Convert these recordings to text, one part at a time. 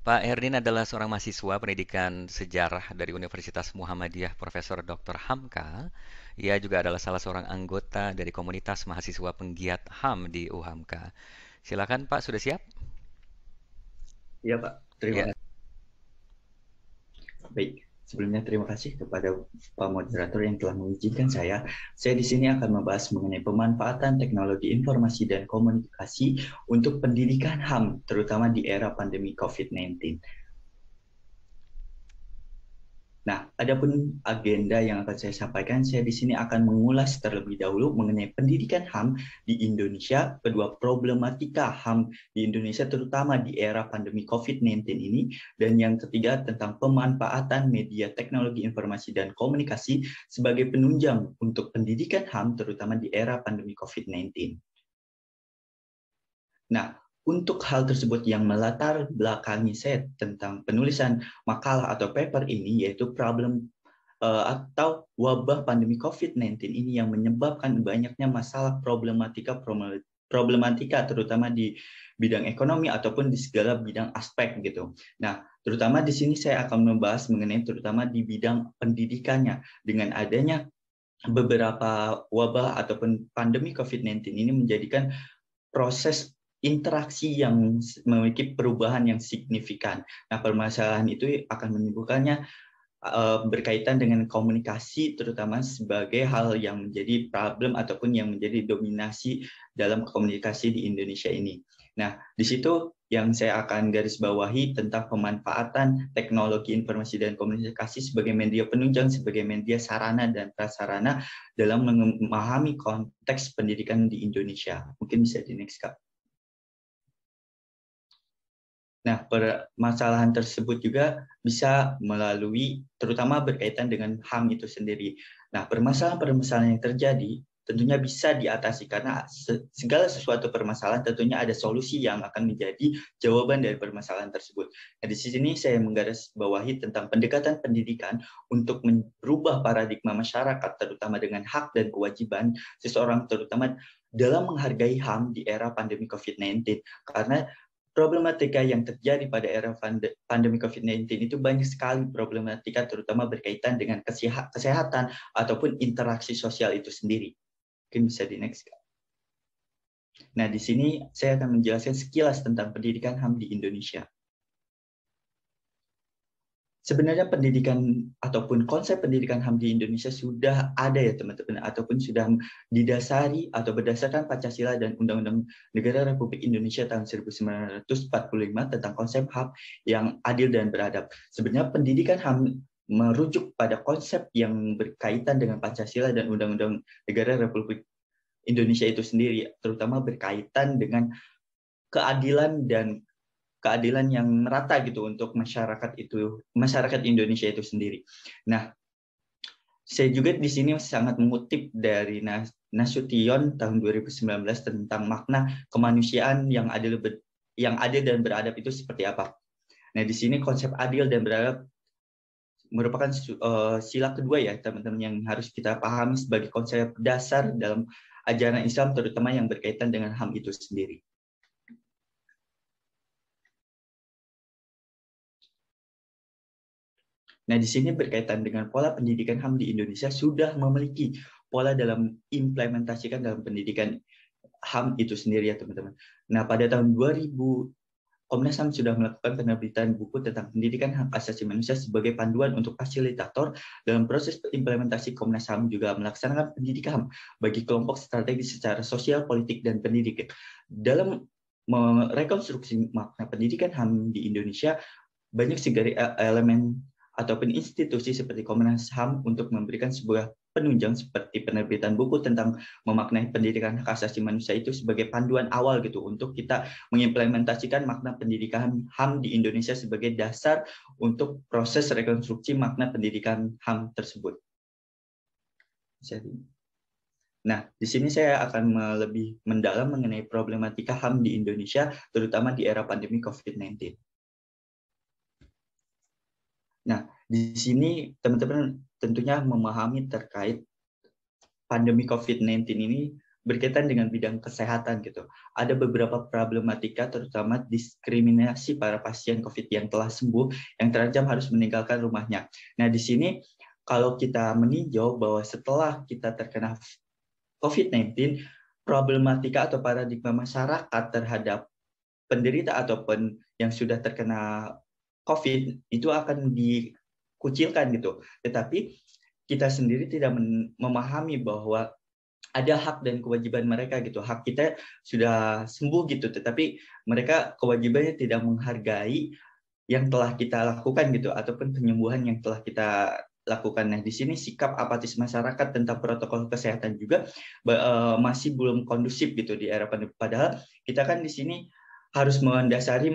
Pak Herdin adalah seorang mahasiswa pendidikan sejarah dari Universitas Muhammadiyah Profesor Dr. Hamka. Ia juga adalah salah seorang anggota dari komunitas mahasiswa penggiat HAM di UHAMKA. Silakan Pak, sudah siap? Iya Pak, terima ya. kasih. Baik, Sebelumnya terima kasih kepada Pak Moderator yang telah mengizinkan saya. Saya di sini akan membahas mengenai pemanfaatan teknologi informasi dan komunikasi untuk pendidikan HAM, terutama di era pandemi COVID-19. Nah, adapun agenda yang akan saya sampaikan, saya di sini akan mengulas terlebih dahulu mengenai pendidikan HAM di Indonesia, kedua problematika HAM di Indonesia terutama di era pandemi COVID-19 ini, dan yang ketiga tentang pemanfaatan media teknologi informasi dan komunikasi sebagai penunjang untuk pendidikan HAM terutama di era pandemi COVID-19. Nah, untuk hal tersebut yang melatar belakangi saya tentang penulisan makalah atau paper ini yaitu problem eh, atau wabah pandemi COVID-19 ini yang menyebabkan banyaknya masalah problematika problematika terutama di bidang ekonomi ataupun di segala bidang aspek gitu. Nah, terutama di sini saya akan membahas mengenai terutama di bidang pendidikannya dengan adanya beberapa wabah ataupun pandemi COVID-19 ini menjadikan proses interaksi yang memiliki perubahan yang signifikan. Nah, permasalahan itu akan menimbulkannya eh, berkaitan dengan komunikasi terutama sebagai hal yang menjadi problem ataupun yang menjadi dominasi dalam komunikasi di Indonesia ini. Nah, di situ yang saya akan garis bawahi tentang pemanfaatan teknologi informasi dan komunikasi sebagai media penunjang, sebagai media sarana dan prasarana dalam memahami konteks pendidikan di Indonesia. Mungkin bisa di next, Kak. Nah, permasalahan tersebut juga bisa melalui terutama berkaitan dengan HAM itu sendiri. Nah, permasalahan-permasalahan yang terjadi tentunya bisa diatasi karena segala sesuatu permasalahan tentunya ada solusi yang akan menjadi jawaban dari permasalahan tersebut. Nah, di sini saya menggarisbawahi tentang pendekatan pendidikan untuk merubah paradigma masyarakat terutama dengan hak dan kewajiban seseorang terutama dalam menghargai HAM di era pandemi COVID-19 karena problematika yang terjadi pada era pandemi COVID-19 itu banyak sekali problematika terutama berkaitan dengan kesehatan ataupun interaksi sosial itu sendiri. Mungkin bisa di next. Nah, di sini saya akan menjelaskan sekilas tentang pendidikan HAM di Indonesia sebenarnya pendidikan ataupun konsep pendidikan HAM di Indonesia sudah ada ya teman-teman ataupun sudah didasari atau berdasarkan Pancasila dan Undang-Undang Negara Republik Indonesia tahun 1945 tentang konsep HAM yang adil dan beradab. Sebenarnya pendidikan HAM merujuk pada konsep yang berkaitan dengan Pancasila dan Undang-Undang Negara Republik Indonesia itu sendiri, terutama berkaitan dengan keadilan dan keadilan yang merata gitu untuk masyarakat itu masyarakat Indonesia itu sendiri. Nah, saya juga di sini sangat mengutip dari Nasution tahun 2019 tentang makna kemanusiaan yang adil yang adil dan beradab itu seperti apa. Nah, di sini konsep adil dan beradab merupakan eh, sila kedua ya, teman-teman yang harus kita pahami sebagai konsep dasar dalam ajaran Islam terutama yang berkaitan dengan HAM itu sendiri. Nah, di sini berkaitan dengan pola pendidikan HAM di Indonesia sudah memiliki pola dalam implementasikan dalam pendidikan HAM itu sendiri ya, teman-teman. Nah, pada tahun 2000 Komnas HAM sudah melakukan penerbitan buku tentang pendidikan hak asasi manusia sebagai panduan untuk fasilitator dalam proses implementasi Komnas HAM juga melaksanakan pendidikan HAM bagi kelompok strategis secara sosial, politik, dan pendidikan. Dalam merekonstruksi makna pendidikan HAM di Indonesia, banyak segala elemen ataupun institusi seperti Komnas HAM untuk memberikan sebuah penunjang seperti penerbitan buku tentang memaknai pendidikan hak asasi manusia itu sebagai panduan awal gitu untuk kita mengimplementasikan makna pendidikan HAM di Indonesia sebagai dasar untuk proses rekonstruksi makna pendidikan HAM tersebut. Nah, di sini saya akan lebih mendalam mengenai problematika HAM di Indonesia, terutama di era pandemi COVID-19. Di sini teman-teman tentunya memahami terkait pandemi COVID-19 ini berkaitan dengan bidang kesehatan gitu. Ada beberapa problematika terutama diskriminasi para pasien COVID yang telah sembuh yang terancam harus meninggalkan rumahnya. Nah, di sini kalau kita meninjau bahwa setelah kita terkena COVID-19, problematika atau paradigma masyarakat terhadap penderita ataupun yang sudah terkena COVID itu akan di kucilkan gitu. Tetapi kita sendiri tidak memahami bahwa ada hak dan kewajiban mereka gitu. Hak kita sudah sembuh gitu, tetapi mereka kewajibannya tidak menghargai yang telah kita lakukan gitu ataupun penyembuhan yang telah kita lakukan. Nah, di sini sikap apatis masyarakat tentang protokol kesehatan juga eh, masih belum kondusif gitu di era pandemi. Padahal kita kan di sini harus mendasari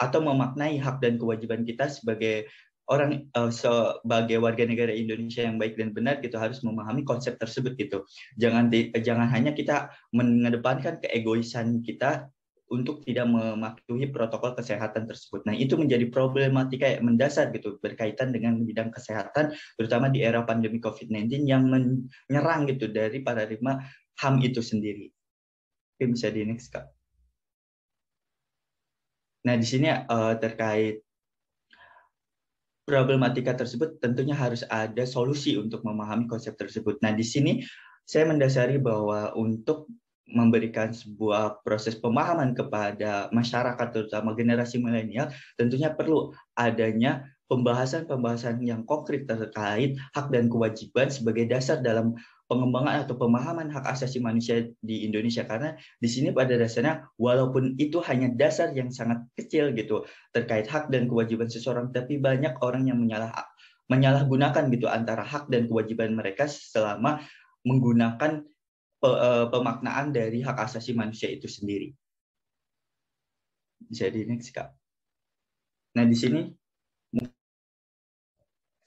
atau memaknai hak dan kewajiban kita sebagai orang uh, sebagai warga negara Indonesia yang baik dan benar gitu harus memahami konsep tersebut gitu. Jangan di, eh, jangan hanya kita mengedepankan keegoisan kita untuk tidak mematuhi protokol kesehatan tersebut. Nah, itu menjadi problematika yang mendasar gitu berkaitan dengan bidang kesehatan terutama di era pandemi COVID-19 yang menyerang gitu dari paradigma HAM itu sendiri. Oke, bisa di next, Kak. Nah, di sini uh, terkait problematika tersebut tentunya harus ada solusi untuk memahami konsep tersebut. Nah, di sini saya mendasari bahwa untuk memberikan sebuah proses pemahaman kepada masyarakat terutama generasi milenial tentunya perlu adanya pembahasan-pembahasan yang konkret terkait hak dan kewajiban sebagai dasar dalam pengembangan atau pemahaman hak asasi manusia di Indonesia karena di sini pada dasarnya walaupun itu hanya dasar yang sangat kecil gitu terkait hak dan kewajiban seseorang tapi banyak orang yang menyalah menyalahgunakan gitu antara hak dan kewajiban mereka selama menggunakan pe, e, pemaknaan dari hak asasi manusia itu sendiri. Jadi di next Kak. Nah, di sini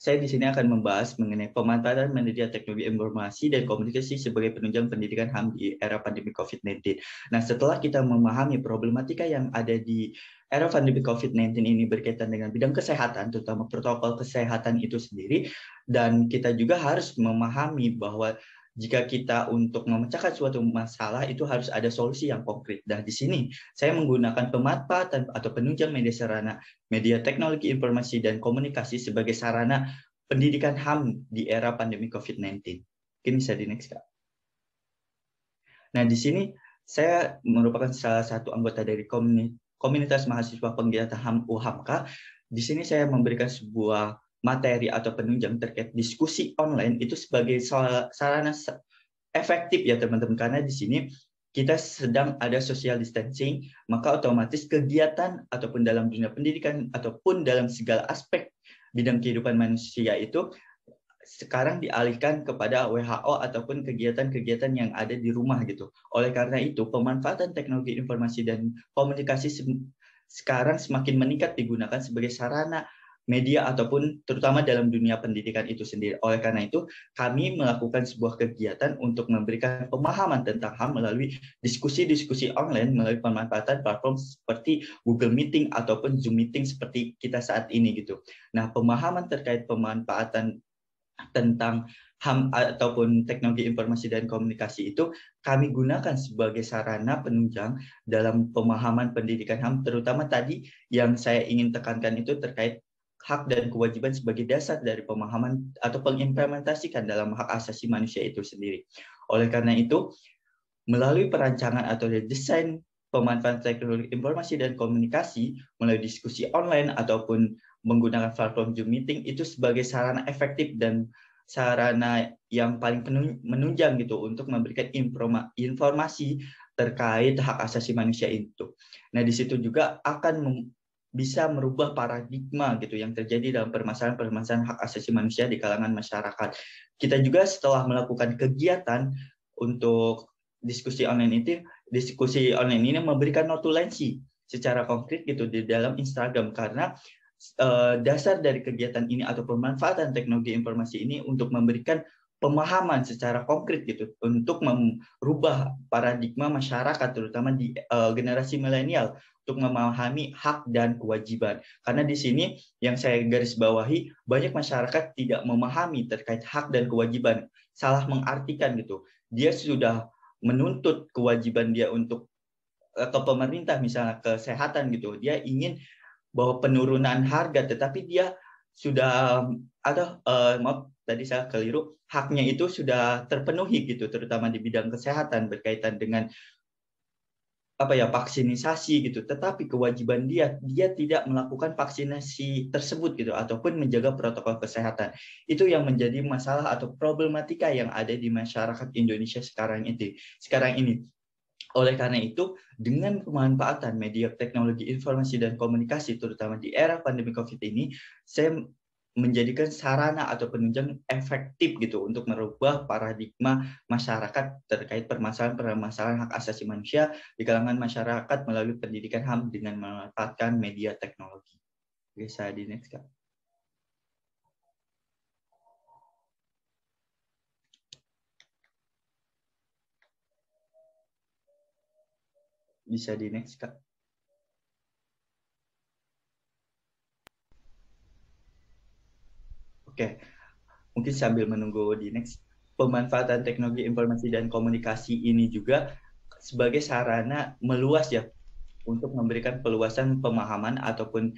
saya di sini akan membahas mengenai pemanfaatan manajer teknologi informasi dan komunikasi sebagai penunjang pendidikan HAM di era pandemi COVID-19. Nah, setelah kita memahami problematika yang ada di era pandemi COVID-19 ini berkaitan dengan bidang kesehatan, terutama protokol kesehatan itu sendiri, dan kita juga harus memahami bahwa jika kita untuk memecahkan suatu masalah itu harus ada solusi yang konkret. Dan nah, di sini saya menggunakan pemanfaatan atau penunjang media sarana media teknologi informasi dan komunikasi sebagai sarana pendidikan HAM di era pandemi COVID-19. Mungkin bisa di next, Kak. Nah, di sini saya merupakan salah satu anggota dari komunitas mahasiswa penggiat HAM UHAMKA. Di sini saya memberikan sebuah materi atau penunjang terkait diskusi online itu sebagai sarana efektif ya teman-teman karena di sini kita sedang ada social distancing maka otomatis kegiatan ataupun dalam dunia pendidikan ataupun dalam segala aspek bidang kehidupan manusia itu sekarang dialihkan kepada WHO ataupun kegiatan-kegiatan yang ada di rumah gitu. Oleh karena itu, pemanfaatan teknologi informasi dan komunikasi sekarang semakin meningkat digunakan sebagai sarana media ataupun terutama dalam dunia pendidikan itu sendiri. Oleh karena itu, kami melakukan sebuah kegiatan untuk memberikan pemahaman tentang HAM melalui diskusi-diskusi online melalui pemanfaatan platform seperti Google Meeting ataupun Zoom Meeting seperti kita saat ini gitu. Nah, pemahaman terkait pemanfaatan tentang HAM ataupun teknologi informasi dan komunikasi itu kami gunakan sebagai sarana penunjang dalam pemahaman pendidikan HAM terutama tadi yang saya ingin tekankan itu terkait hak dan kewajiban sebagai dasar dari pemahaman atau pengimplementasikan dalam hak asasi manusia itu sendiri. Oleh karena itu, melalui perancangan atau desain pemanfaatan teknologi informasi dan komunikasi melalui diskusi online ataupun menggunakan platform Zoom meeting itu sebagai sarana efektif dan sarana yang paling menunjang gitu untuk memberikan informasi terkait hak asasi manusia itu. Nah, di situ juga akan bisa merubah paradigma gitu yang terjadi dalam permasalahan-permasalahan hak asasi manusia di kalangan masyarakat. Kita juga setelah melakukan kegiatan untuk diskusi online itu, diskusi online ini memberikan notulensi secara konkret gitu di dalam Instagram karena eh, dasar dari kegiatan ini atau pemanfaatan teknologi informasi ini untuk memberikan pemahaman secara konkret gitu untuk merubah paradigma masyarakat terutama di uh, generasi milenial untuk memahami hak dan kewajiban. Karena di sini yang saya garis bawahi banyak masyarakat tidak memahami terkait hak dan kewajiban, salah mengartikan gitu. Dia sudah menuntut kewajiban dia untuk eh, ke pemerintah misalnya kesehatan gitu. Dia ingin bahwa penurunan harga tetapi dia sudah ada uh, eh, tadi saya keliru, haknya itu sudah terpenuhi gitu, terutama di bidang kesehatan berkaitan dengan apa ya vaksinisasi gitu tetapi kewajiban dia dia tidak melakukan vaksinasi tersebut gitu ataupun menjaga protokol kesehatan itu yang menjadi masalah atau problematika yang ada di masyarakat Indonesia sekarang ini sekarang ini oleh karena itu, dengan pemanfaatan media teknologi informasi dan komunikasi, terutama di era pandemi COVID ini, saya menjadikan sarana atau penunjang efektif gitu untuk merubah paradigma masyarakat terkait permasalahan-permasalahan hak asasi manusia di kalangan masyarakat melalui pendidikan HAM dengan memanfaatkan media teknologi. Bisa di next Kak. Bisa di next Kak. Oke, mungkin sambil menunggu di next pemanfaatan teknologi informasi dan komunikasi ini juga sebagai sarana meluas ya untuk memberikan peluasan pemahaman ataupun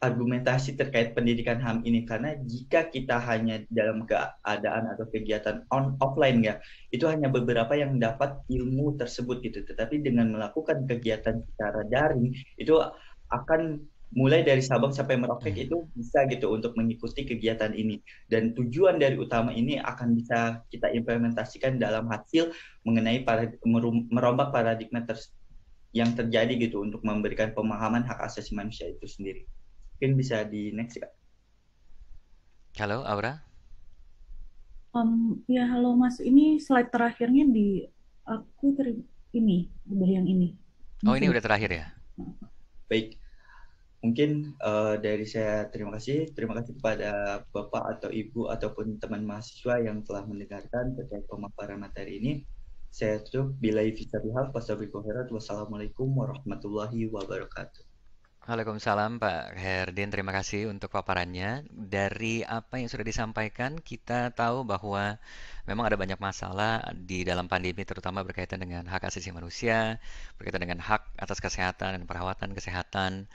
argumentasi terkait pendidikan HAM ini karena jika kita hanya dalam keadaan atau kegiatan on offline ya itu hanya beberapa yang dapat ilmu tersebut gitu tetapi dengan melakukan kegiatan secara daring itu akan mulai dari Sabang sampai hmm. Merauke itu bisa gitu untuk mengikuti kegiatan ini dan tujuan dari utama ini akan bisa kita implementasikan dalam hasil mengenai para, merombak paradigma ter, yang terjadi gitu untuk memberikan pemahaman hak asasi manusia itu sendiri mungkin bisa di next ya halo Aura um, ya halo Mas ini slide terakhirnya di aku ter ini udah yang ini oh ini udah terakhir ya baik mungkin uh, dari saya terima kasih terima kasih kepada bapak atau ibu ataupun teman mahasiswa yang telah mendengarkan terkait pemaparan materi ini saya tutup bila ifitariha wassalamualaikum warahmatullahi wabarakatuh Waalaikumsalam Pak Herdin, terima kasih untuk paparannya. Dari apa yang sudah disampaikan, kita tahu bahwa memang ada banyak masalah di dalam pandemi, terutama berkaitan dengan hak asasi manusia, berkaitan dengan hak atas kesehatan dan perawatan kesehatan,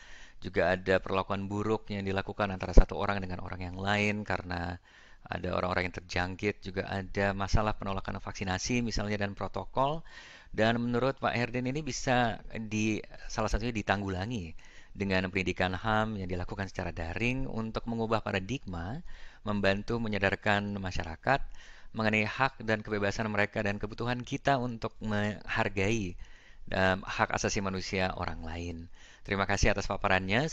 juga ada perlakuan buruk yang dilakukan antara satu orang dengan orang yang lain karena ada orang-orang yang terjangkit, juga ada masalah penolakan vaksinasi misalnya dan protokol. Dan menurut Pak Herden ini bisa di salah satunya ditanggulangi dengan pendidikan HAM yang dilakukan secara daring untuk mengubah paradigma, membantu menyadarkan masyarakat mengenai hak dan kebebasan mereka dan kebutuhan kita untuk menghargai eh, hak asasi manusia orang lain. Terima kasih atas paparannya.